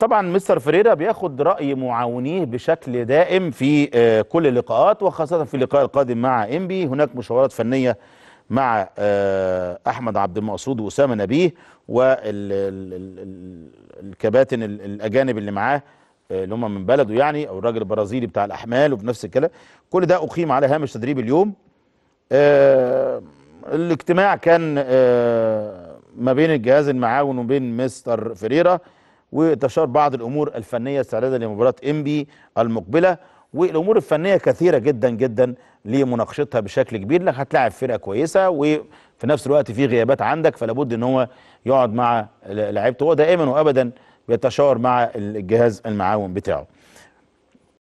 طبعا مستر فريرا بياخد راي معاونيه بشكل دائم في آه، كل اللقاءات وخاصه في اللقاء القادم مع انبي هناك مشاورات فنيه مع آه، احمد عبد المقصود واسامه نبيه والكباتن الاجانب اللي معاه آه، اللي هم من بلده يعني او الراجل البرازيلي بتاع الاحمال وبنفس الكلام كل ده اقيم على هامش تدريب اليوم الاجتماع كان ما بين الجهاز المعاون وبين مستر فريرا وتشار بعض الامور الفنيه استعدادا لمباراه انبي المقبله والامور الفنيه كثيره جدا جدا لمناقشتها بشكل كبير لك هتلاعب فرقه كويسه وفي نفس الوقت في غيابات عندك فلا بد ان هو يقعد مع لعيبته هو دائما وابدا بيتشاور مع الجهاز المعاون بتاعه